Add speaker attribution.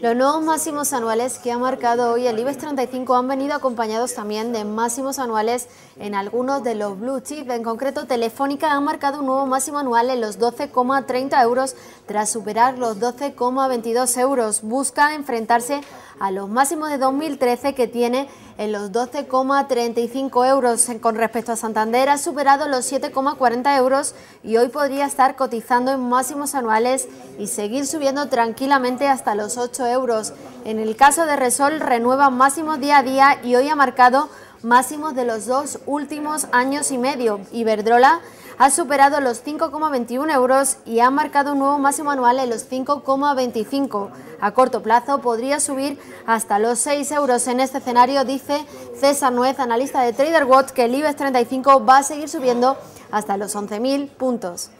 Speaker 1: Los nuevos máximos anuales que ha marcado hoy el IBEX 35 han venido acompañados también de máximos anuales en algunos de los blue chips. En concreto, Telefónica ha marcado un nuevo máximo anual en los 12,30 euros tras superar los 12,22 euros. Busca enfrentarse a los máximos de 2013 que tiene en los 12,35 euros. Con respecto a Santander, ha superado los 7,40 euros y hoy podría estar cotizando en máximos anuales y seguir subiendo tranquilamente hasta los 8 euros. En el caso de Resol, renueva máximos día a día y hoy ha marcado máximos de los dos últimos años y medio. Iberdrola ha superado los 5,21 euros y ha marcado un nuevo máximo anual en los 5,25. A corto plazo podría subir hasta los 6 euros. En este escenario dice César Nuez, analista de TraderWatch, que el IBEX 35 va a seguir subiendo hasta los 11.000
Speaker 2: puntos.